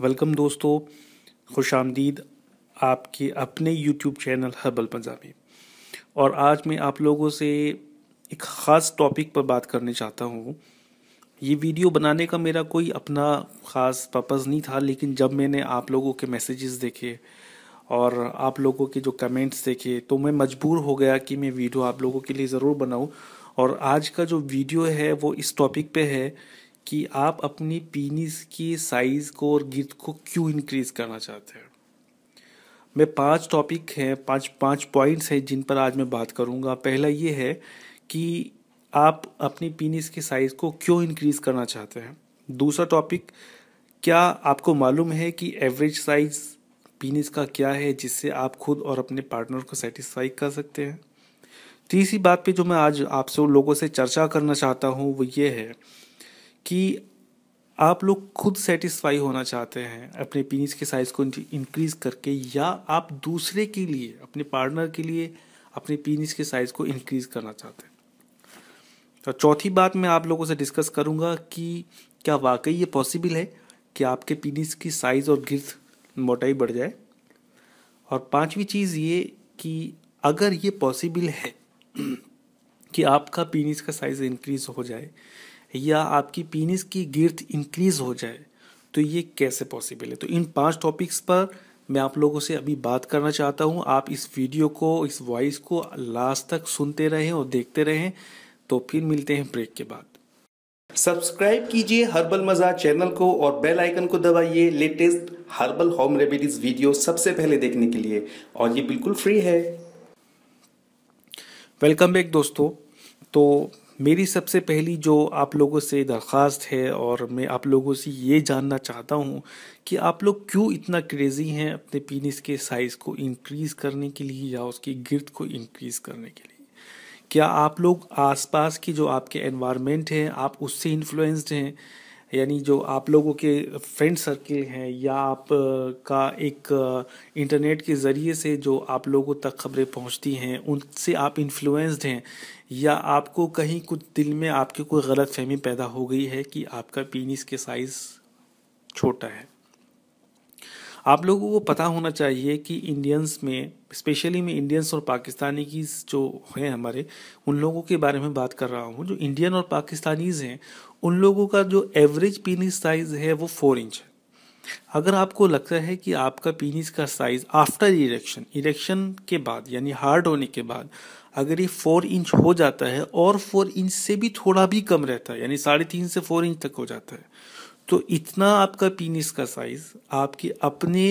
welcome दोस्तों खुश आमदीद आपके अपने यूट्यूब चैनल हर्बल पंजाबी और आज मैं आप लोगों से एक ख़ास टॉपिक पर बात करने चाहता हूँ ये वीडियो बनाने का मेरा कोई अपना ख़ास पर्पज़ नहीं था लेकिन जब मैंने आप लोगों के मैसेजेस देखे और आप लोगों के जो कमेंट्स देखे तो मैं मजबूर हो गया कि मैं वीडियो आप लोगों के लिए ज़रूर बनाऊँ और आज का जो वीडियो है वो इस टॉपिक पे है कि आप अपनी पीनिस की साइज़ को और गिर्द को क्यों इंक्रीज़ करना चाहते हैं मैं पांच टॉपिक हैं पांच पांच पॉइंट्स हैं जिन पर आज मैं बात करूंगा पहला ये है कि आप अपनी पीनिस की साइज़ को क्यों इंक्रीज़ करना चाहते हैं दूसरा टॉपिक क्या आपको मालूम है कि एवरेज साइज़ पीनिस का क्या है जिससे आप खुद और अपने पार्टनर को सेटिस्फाई कर सकते हैं तीसरी बात पे जो मैं आज आपसे लोगों से चर्चा करना चाहता हूँ वो ये है कि आप लोग खुद सेटिस्फाई होना चाहते हैं अपने पीनिस के साइज़ को इंक्रीज करके या आप दूसरे के लिए अपने पार्टनर के लिए अपने पीनिस के साइज़ को इंक्रीज करना चाहते हैं तो चौथी बात मैं आप लोगों से डिस्कस करूंगा कि क्या वाकई ये पॉसिबल है कि आपके पीनिस की साइज़ और गिरथ मोटाई बढ़ जाए और पांचवी चीज़ ये कि अगर ये पॉसिबल है कि आपका पीनिस का साइज़ इंक्रीज हो जाए या आपकी पीनिस की गिरथ इंक्रीज हो जाए तो ये कैसे पॉसिबल है तो इन पांच टॉपिक्स पर मैं आप लोगों से अभी बात करना चाहता हूँ आप इस वीडियो को इस वॉइस को लास्ट तक सुनते रहें और देखते रहें तो फिर मिलते हैं ब्रेक के बाद सब्सक्राइब कीजिए हर्बल मजा चैनल को और बेल आइकन को दबाइए latest herbal home remedies video सबसे पहले देखने के लिए और ये बिल्कुल फ्री है वेलकम बैक दोस्तों तो मेरी सबसे पहली जो आप लोगों से दरख्वास्त है और मैं आप लोगों से ये जानना चाहता हूँ कि आप लोग क्यों इतना क्रेज़ी हैं अपने पीनिस के साइज़ को इंक्रीज़ करने के लिए या उसकी गिरद को इंक्रीज़ करने के लिए क्या आप लोग आसपास की जो आपके एनवायरनमेंट है आप उससे इन्फ्लुएंस्ड हैं यानी जो आप लोगों के फ्रेंड सर्किल हैं या आप का एक इंटरनेट के ज़रिए से जो आप लोगों तक खबरें पहुंचती हैं उनसे आप इन्फ्लुएंस्ड हैं या आपको कहीं कुछ दिल में आपके कोई गलत फहमी पैदा हो गई है कि आपका पीनिस के साइज़ छोटा है आप लोगों को पता होना चाहिए कि इंडियंस में स्पेशली मैं इंडियंस और पाकिस्तानी की जो हैं हमारे उन लोगों के बारे में बात कर रहा हूँ जो इंडियन और पाकिस्तानीज़ हैं उन लोगों का जो एवरेज पीनिस साइज़ है वो फोर इंच है अगर आपको लगता है कि आपका पीनिस का साइज आफ्टर इरेक्शन इरेक्शन के बाद यानी हार्ड होने के बाद अगर ये फोर इंच हो जाता है और फोर इंच से भी थोड़ा भी कम रहता है यानी साढ़े तीन से फोर इंच तक हो जाता है तो इतना आपका पीनिस का साइज आपके अपने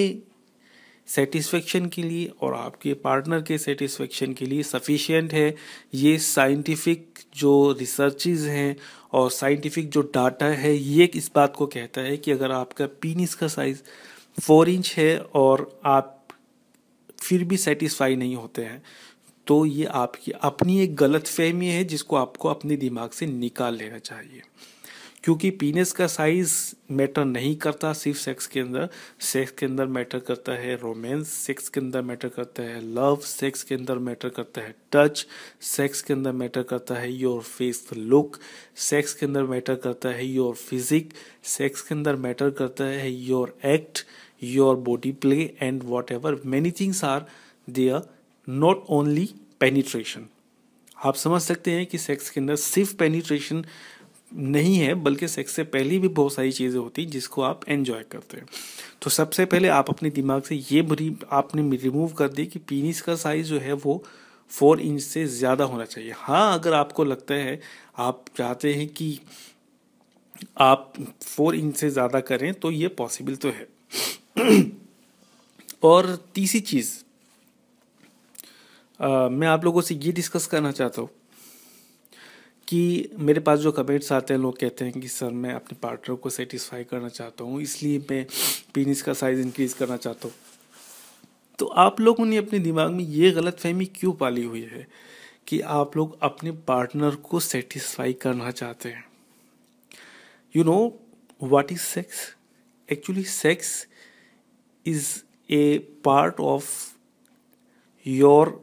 सेटिस्फेक्शन के लिए और आपके पार्टनर के सेटिस्फेक्शन के लिए सफिशिएंट है ये साइंटिफिक जो रिसर्चेज हैं और साइंटिफिक जो डाटा है ये इस बात को कहता है कि अगर आपका पीनिस का साइज फोर इंच है और आप फिर भी सेटिस्फाई नहीं होते हैं तो ये आपकी अपनी एक गलत फहमी है जिसको आपको अपने दिमाग से निकाल लेना चाहिए क्योंकि पीनेस का साइज मैटर नहीं करता सिर्फ सेक्स के अंदर सेक्स के अंदर मैटर करता है रोमांस सेक्स के अंदर मैटर करता है लव सेक्स के अंदर मैटर करता है टच सेक्स के अंदर मैटर करता है योर फेस लुक सेक्स के अंदर मैटर करता है योर फिजिक सेक्स के अंदर मैटर करता है your act your body play and whatever many things are there not only penetration आप समझ सकते हैं कि सेक्स के अंदर सिर्फ पेनिट्रेशन नहीं है बल्कि सेक्स से पहले भी बहुत सारी चीज़ें होती जिसको आप एंजॉय करते हैं तो सबसे पहले आप अपने दिमाग से ये बुरी आपने रिमूव कर दी कि पीनिस का साइज़ जो है वो फोर इंच से ज़्यादा होना चाहिए हाँ अगर आपको लगता है आप चाहते हैं कि आप फोर इंच से ज़्यादा करें तो ये पॉसिबल तो है और तीसरी चीज़ मैं आप लोगों से ये डिस्कस करना चाहता हूँ कि मेरे पास जो कमेंट्स आते हैं लोग कहते हैं कि सर मैं अपने पार्टनर को सेटिस्फाई करना चाहता हूँ इसलिए मैं पीनिस का साइज़ इंक्रीज़ करना चाहता हूँ तो आप लोगों ने अपने दिमाग में ये गलत फहमी क्यों पाली हुई है कि आप लोग अपने पार्टनर को सेटिस्फाई करना चाहते हैं you know what is sex actually sex is a part of your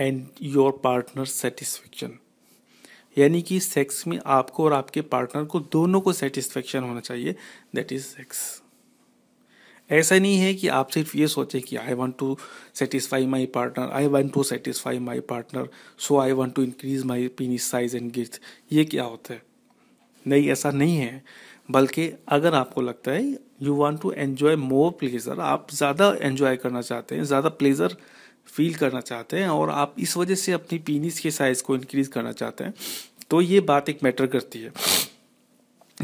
and your partner satisfaction यानी कि सेक्स में आपको और आपके पार्टनर को दोनों को सेटिस्फेक्शन होना चाहिए दैट इज सेक्स ऐसा नहीं है कि आप सिर्फ ये सोचें कि I want to satisfy my partner I want to satisfy my partner so I want to increase my penis size and girth ये क्या होता है नहीं ऐसा नहीं है बल्कि अगर आपको लगता है you want to enjoy more pleasure आप ज़्यादा एन्जॉय करना चाहते हैं ज़्यादा प्लेजर फील करना चाहते हैं और आप इस वजह से अपनी पीनिस के साइज़ को इंक्रीज़ करना चाहते हैं तो ये बात एक मैटर करती है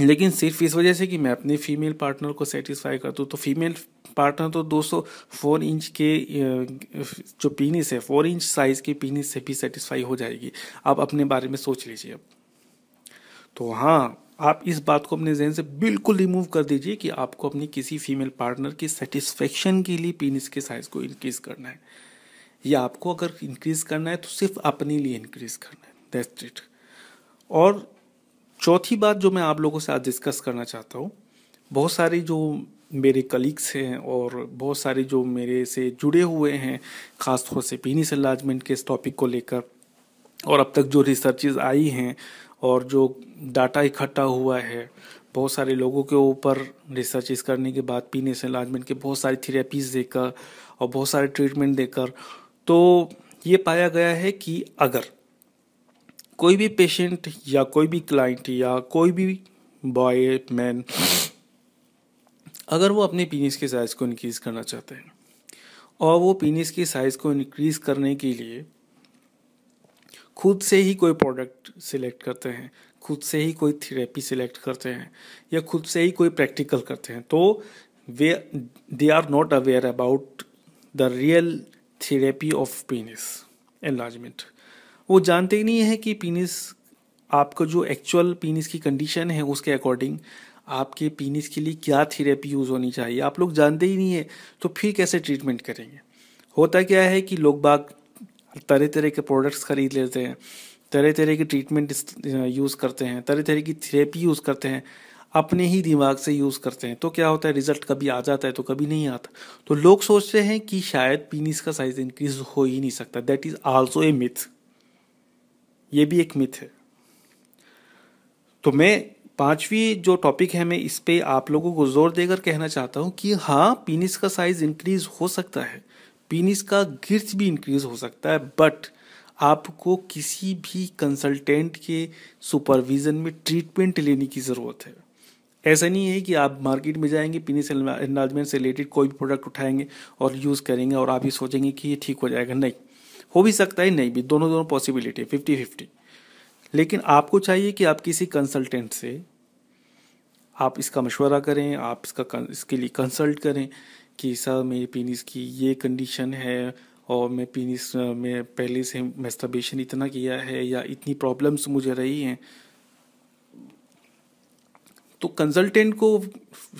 लेकिन सिर्फ इस वजह से कि मैं अपने फीमेल पार्टनर को सेटिस्फाई कर दूँ तो फीमेल पार्टनर तो सौ फोर इंच के जो पीनिस है फोर इंच साइज़ के पीनिस से भी सेटिस्फाई हो जाएगी आप अपने बारे में सोच लीजिए अब तो हाँ आप इस बात को अपने जहन से बिल्कुल रिमूव कर दीजिए कि आपको अपनी किसी फीमेल पार्टनर की सेटिस्फेक्शन के लिए पीनिस के साइज़ को इंक्रीज़ करना है या आपको अगर इंक्रीज़ करना है तो सिर्फ अपने लिए इंक्रीज़ करना है दैट्स इट और चौथी बात जो मैं आप लोगों से आज डिस्कस करना चाहता हूँ बहुत सारे जो मेरे कलीग्स हैं और बहुत सारे जो मेरे से जुड़े हुए हैं ख़ास तौर से पीनिस एनलार्जमेंट के इस टॉपिक को लेकर और अब तक जो रिसर्चेज आई हैं और जो डाटा इकट्ठा हुआ है बहुत सारे लोगों के ऊपर रिसर्च करने के बाद पीनिस एनलार्जमेंट के बहुत सारी थेरेपीज़ देकर और बहुत सारे ट्रीटमेंट देकर तो ये पाया गया है कि अगर कोई भी पेशेंट या कोई भी क्लाइंट या कोई भी बॉय मैन अगर वो अपने पीनिस के साइज़ को इनक्रीज़ करना चाहते हैं और वो पीनिस के साइज़ को इनक्रीज़ करने के लिए खुद से ही कोई प्रोडक्ट सिलेक्ट करते हैं खुद से ही कोई थेरेपी सिलेक्ट करते हैं या खुद से ही कोई प्रैक्टिकल करते हैं तो वे they are not aware about the real therapy of penis enlargement वो जानते ही नहीं है कि पीनिस आपका जो एक्चुअल पीनिस की कंडीशन है उसके अकॉर्डिंग आपके पीनिस के लिए क्या थेरेपी यूज़ होनी चाहिए आप लोग जानते ही नहीं है तो फिर कैसे ट्रीटमेंट करेंगे होता क्या है कि लोग बाग तरह तरह के प्रोडक्ट्स खरीद लेते हैं तरह तरह के ट्रीटमेंट यूज़ करते हैं तरह तरह की थेरेपी यूज़ करते हैं अपने ही दिमाग से यूज़ करते हैं तो क्या होता है रिजल्ट कभी आ जाता है तो कभी नहीं आता तो लोग सोचते हैं कि शायद पीनिस का साइज इंक्रीज हो ही नहीं सकता that is also a myth ये भी एक मिथ है तो मैं पांचवी जो टॉपिक है मैं इस पर आप लोगों को जोर देकर कहना चाहता हूँ कि हाँ पीनिस का साइज इंक्रीज हो सकता है पीनिस का गिर्थ भी इंक्रीज हो सकता है बट आपको किसी भी कंसल्टेंट के सुपरविज़न में ट्रीटमेंट लेने की ज़रूरत है ऐसा नहीं है कि आप मार्केट में जाएंगे पीनिस एनलार्जमेंट से रिलेटेड कोई भी प्रोडक्ट उठाएंगे और यूज़ करेंगे और आप ये सोचेंगे कि ये ठीक हो जाएगा नहीं हो भी सकता है नहीं भी दोनों दोनों पॉसिबिलिटी फिफ्टी फिफ्टी लेकिन आपको चाहिए कि आप किसी कंसल्टेंट से आप इसका मशवरा करें आप इसका इसके लिए कंसल्ट करें कि सर मेरी पीनिस की ये कंडीशन है और मैं पीनिस में पहले से मेस्टरबेशन इतना किया है या इतनी प्रॉब्लम्स मुझे रही हैं तो कंसल्टेंट को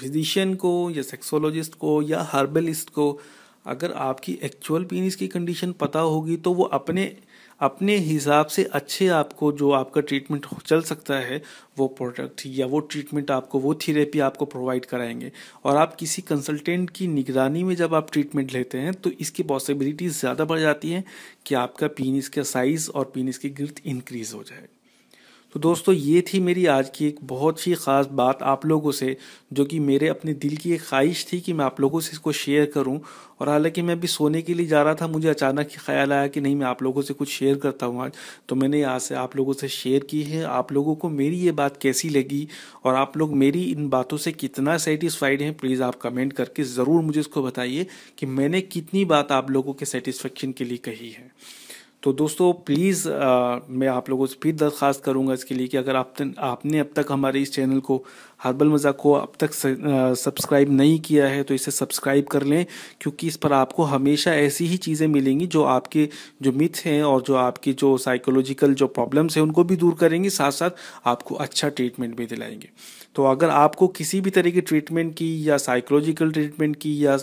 फिजिशियन को या सेक्सोलॉजिस्ट को या हर्बलिस्ट को अगर आपकी एक्चुअल पीनिस की कंडीशन पता होगी तो वो अपने अपने हिसाब से अच्छे आपको जो आपका ट्रीटमेंट चल सकता है वो प्रोडक्ट या वो ट्रीटमेंट आपको वो थेरेपी आपको प्रोवाइड कराएंगे और आप किसी कंसल्टेंट की निगरानी में जब आप ट्रीटमेंट लेते हैं तो इसकी पॉसिबिलिटी ज़्यादा बढ़ जाती है कि आपका पीनिस का साइज़ और पीनिस की ग्रथ इंक्रीज़ हो जाए तो दोस्तों ये थी मेरी आज की एक बहुत ही ख़ास बात आप लोगों से जो कि मेरे अपने दिल की एक ख्वाहिश थी कि मैं आप लोगों से इसको शेयर करूं और हालांकि मैं अभी सोने के लिए जा रहा था मुझे अचानक ही ख्याल आया कि नहीं मैं आप लोगों से कुछ शेयर करता हूं आज तो मैंने आज से आप लोगों से शेयर की है आप लोगों को मेरी ये बात कैसी लगी और आप लोग मेरी इन बातों से कितना सेटिस्फाइड हैं प्लीज़ आप कमेंट करके ज़रूर मुझे इसको बताइए कि मैंने कितनी बात आप लोगों के सेटिस्फेक्शन के लिए कही है तो दोस्तों प्लीज़ uh, मैं आप लोगों से फिर दरख्वास्त करूँगा इसके लिए कि अगर आप आपने अब तक हमारे इस चैनल को हर्बल मज़ाक को अब तक सब्सक्राइब नहीं किया है तो इसे सब्सक्राइब कर लें क्योंकि इस पर आपको हमेशा ऐसी ही चीज़ें मिलेंगी जो आपके जो मिथ हैं और जो आपकी जो साइकोलॉजिकल जो प्रॉब्लम्स हैं उनको भी दूर करेंगी साथ साथ आपको अच्छा ट्रीटमेंट भी दिलाएंगे तो अगर आपको किसी भी तरह की ट्रीटमेंट की या साइकोलॉजिकल ट्रीटमेंट की या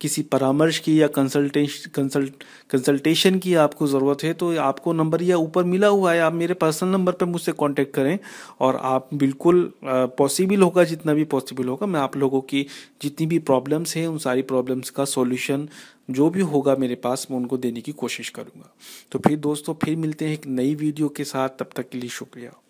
किसी परामर्श की या कंसल्टे कंसल्ट कंसल्टेशन की आपको ज़रूरत है तो आपको नंबर या ऊपर मिला हुआ है आप मेरे पर्सनल नंबर पर मुझसे कॉन्टेक्ट करें और आप बिल्कुल पॉसिबल पॉसिबल होगा जितना भी पॉसिबल होगा मैं आप लोगों की जितनी भी प्रॉब्लम्स हैं उन सारी प्रॉब्लम्स का सॉल्यूशन जो भी होगा मेरे पास मैं उनको देने की कोशिश करूँगा तो फिर दोस्तों फिर मिलते हैं एक नई वीडियो के साथ तब तक के लिए शुक्रिया